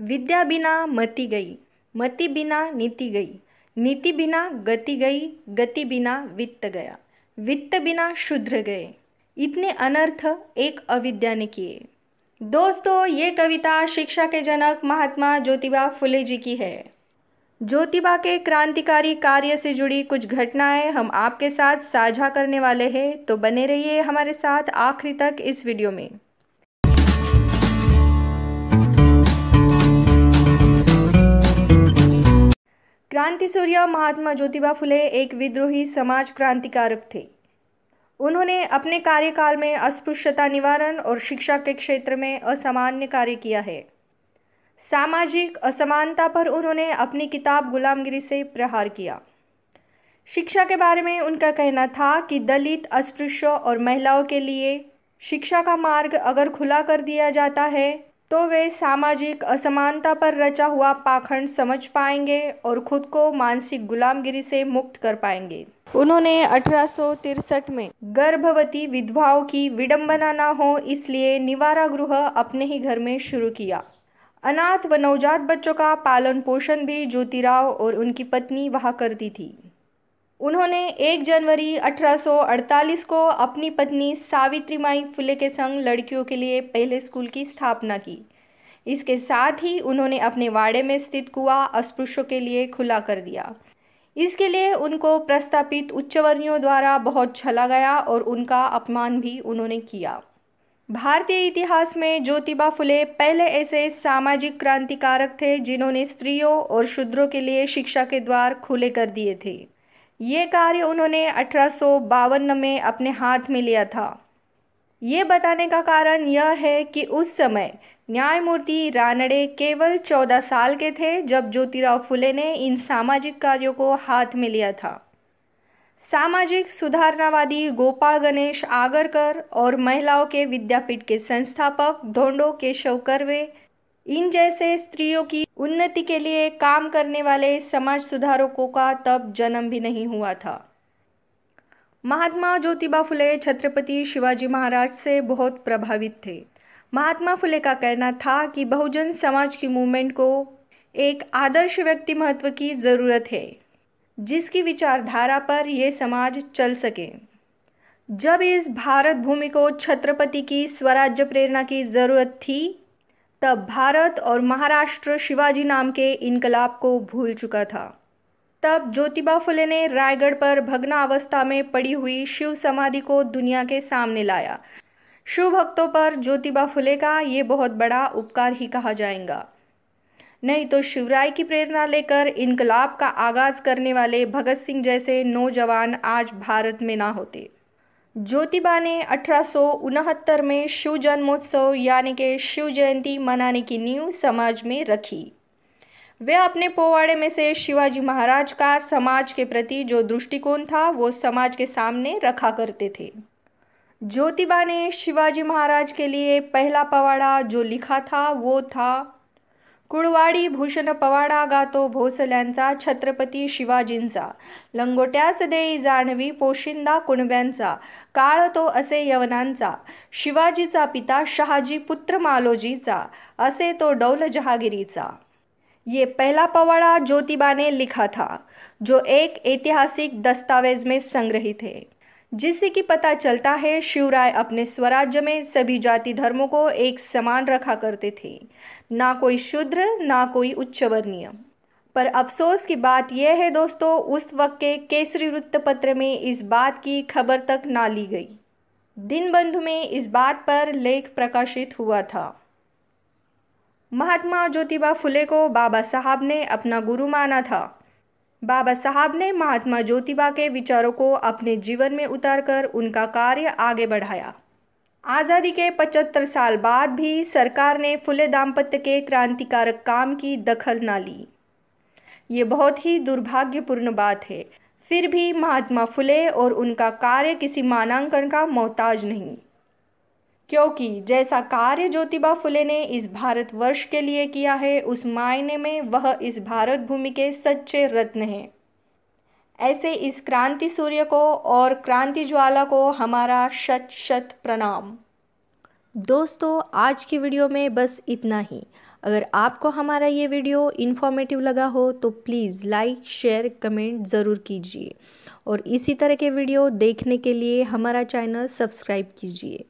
विद्या बिना मति गई मति बिना नीति गई नीति बिना गति गई गति बिना वित्त गया वित्त बिना शूद्र गए इतने अनर्थ एक अविद्या ने किए दोस्तों ये कविता शिक्षा के जनक महात्मा ज्योतिबा फुले जी की है ज्योतिबा के क्रांतिकारी कार्य से जुड़ी कुछ घटनाएं हम आपके साथ साझा करने वाले हैं तो बने रहिए हमारे साथ आखिरी तक इस वीडियो में क्रांति सूर्य महात्मा ज्योतिबा फुले एक विद्रोही समाज क्रांतिकारक थे उन्होंने अपने कार्यकाल में अस्पृश्यता निवारण और शिक्षा के क्षेत्र में असामान्य कार्य किया है सामाजिक असमानता पर उन्होंने अपनी किताब गुलामगिरी से प्रहार किया शिक्षा के बारे में उनका कहना था कि दलित अस्पृश्य और महिलाओं के लिए शिक्षा का मार्ग अगर खुला कर दिया जाता है तो वे सामाजिक असमानता पर रचा हुआ पाखंड समझ पाएंगे और खुद को मानसिक गुलामगिरी से मुक्त कर पाएंगे उन्होंने अठारह में गर्भवती विधवाओं की विडंबना ना हो इसलिए निवारा गृह अपने ही घर में शुरू किया अनाथ व नवजात बच्चों का पालन पोषण भी ज्योतिराव और उनकी पत्नी वहाँ करती थी उन्होंने 1 जनवरी 1848 को अपनी पत्नी सावित्री माई फुले के संग लड़कियों के लिए पहले स्कूल की स्थापना की इसके साथ ही उन्होंने अपने वाड़े में स्थित कुआ अस्पृश्यों के लिए खुला कर दिया इसके लिए उनको प्रस्तापित उच्चवर्णियों द्वारा बहुत छला गया और उनका अपमान भी उन्होंने किया भारतीय इतिहास में ज्योतिबा फुले पहले ऐसे सामाजिक क्रांतिकारक थे जिन्होंने स्त्रियों और शूद्रों के लिए शिक्षा के द्वार खुले कर दिए थे ये कार्य उन्होंने अठारह में अपने हाथ में लिया था ये बताने का कारण यह है कि उस समय न्यायमूर्ति रानडे केवल चौदह साल के थे जब ज्योतिराव फुले ने इन सामाजिक कार्यों को हाथ में लिया था सामाजिक सुधारणावादी गोपाल गणेश आगरकर और महिलाओं के विद्यापीठ के संस्थापक धोंडो केशव करवे इन जैसे स्त्रियों की उन्नति के लिए काम करने वाले समाज सुधारकों का तब जन्म भी नहीं हुआ था महात्मा ज्योतिबा फुले छत्रपति शिवाजी महाराज से बहुत प्रभावित थे महात्मा फुले का कहना था कि बहुजन समाज की मूवमेंट को एक आदर्श व्यक्ति महत्व की ज़रूरत है जिसकी विचारधारा पर यह समाज चल सके जब इस भारत भूमि को छत्रपति की स्वराज्य प्रेरणा की ज़रूरत थी तब भारत और महाराष्ट्र शिवाजी नाम के इनकलाब को भूल चुका था तब ज्योतिबा फुले ने रायगढ़ पर भगना अवस्था में पड़ी हुई शिव समाधि को दुनिया के सामने लाया शिव भक्तों पर ज्योतिबा फुले का ये बहुत बड़ा उपकार ही कहा जाएगा नहीं तो शिवराय की प्रेरणा लेकर इनकलाब का आगाज़ करने वाले भगत सिंह जैसे नौजवान आज भारत में ना होते ज्योतिबा ने अठारह में शिव जन्मोत्सव यानी कि शिव जयंती मनाने की नींव समाज में रखी वे अपने पोवाड़े में से शिवाजी महाराज का समाज के प्रति जो दृष्टिकोण था वो समाज के सामने रखा करते थे ज्योतिबा ने शिवाजी महाराज के लिए पहला पवाड़ा जो लिखा था वो था कुळवाडी भूषण पवाडा गातो भोसल्यांचा छत्रपती शिवाजींचा लंगोट्यास देई जाणवी पोशिंदा कुणब्यांचा काळ तो असे यवनांचा शिवाजीचा पिता शहाजी पुत्र मालोजीचा असे तो डौल जहागिरीचा ये पहिला पवाड़ा ज्योतिबाने लिखा था जो एक ऐतिहासिक दस्तावेज में संग्रहित है जिससे कि पता चलता है शिवराय अपने स्वराज्य में सभी जाति धर्मों को एक समान रखा करते थे ना कोई शूद्र ना कोई उच्च वर्णीय पर अफसोस की बात यह है दोस्तों उस वक्त के केसरी वृत्तपत्र में इस बात की खबर तक ना ली गई दिनबंधु में इस बात पर लेख प्रकाशित हुआ था महात्मा ज्योतिबा फुले को बाबा साहब ने अपना गुरु माना था बाबा साहब ने महात्मा ज्योतिबा के विचारों को अपने जीवन में उतारकर उनका कार्य आगे बढ़ाया आज़ादी के 75 साल बाद भी सरकार ने फुले दाम्पत्य के क्रांतिकारक काम की दखल ना ली ये बहुत ही दुर्भाग्यपूर्ण बात है फिर भी महात्मा फुले और उनका कार्य किसी मानांकन का मोहताज नहीं क्योंकि जैसा कार्य ज्योतिबा फुले ने इस भारतवर्ष के लिए किया है उस मायने में वह इस भारत भूमि के सच्चे रत्न हैं ऐसे इस क्रांति सूर्य को और क्रांति ज्वाला को हमारा शत शत प्रणाम दोस्तों आज की वीडियो में बस इतना ही अगर आपको हमारा ये वीडियो इन्फॉर्मेटिव लगा हो तो प्लीज़ लाइक शेयर कमेंट ज़रूर कीजिए और इसी तरह के वीडियो देखने के लिए हमारा चैनल सब्सक्राइब कीजिए